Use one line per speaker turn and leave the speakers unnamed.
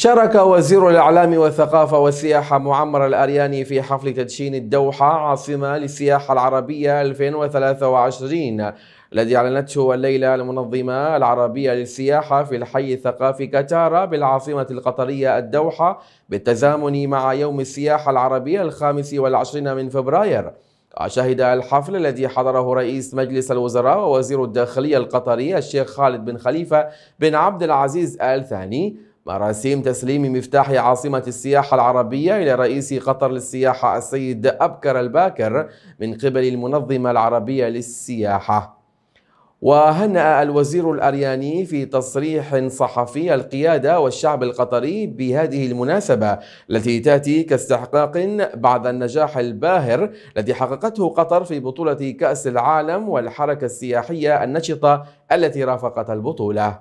شارك وزير الإعلام والثقافة والسياحة معمر الأرياني في حفل تدشين الدوحة عاصمة للسياحة العربية 2023 الذي أعلنته الليلة المنظمة العربية للسياحة في الحي الثقافي كتارة بالعاصمة القطرية الدوحة بالتزامن مع يوم السياحة العربية الخامس والعشرين من فبراير شهد الحفل الذي حضره رئيس مجلس الوزراء ووزير الداخلية القطري الشيخ خالد بن خليفة بن عبد العزيز آل ثاني مراسيم تسليم مفتاح عاصمة السياحة العربية إلى رئيس قطر للسياحة السيد أبكر الباكر من قبل المنظمة العربية للسياحة وهنأ الوزير الأرياني في تصريح صحفي القيادة والشعب القطري بهذه المناسبة التي تأتي كاستحقاق بعد النجاح الباهر الذي حققته قطر في بطولة كأس العالم والحركة السياحية النشطة التي رافقت البطولة.